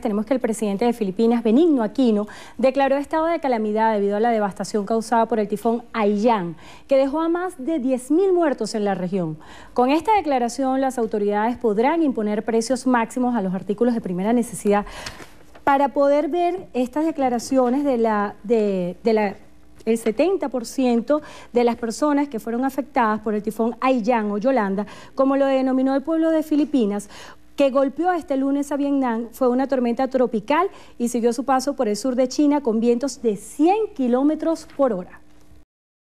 Tenemos que el presidente de Filipinas, Benigno Aquino, declaró estado de calamidad debido a la devastación causada por el tifón Haiyan, que dejó a más de 10.000 muertos en la región. Con esta declaración, las autoridades podrán imponer precios máximos a los artículos de primera necesidad. Para poder ver estas declaraciones de la, el 70% de las personas que fueron afectadas por el tifón Haiyan o Yolanda, como lo denominó el pueblo de Filipinas, que golpeó este lunes a Vietnam fue una tormenta tropical y siguió su paso por el sur de China con vientos de 100 kilómetros por hora.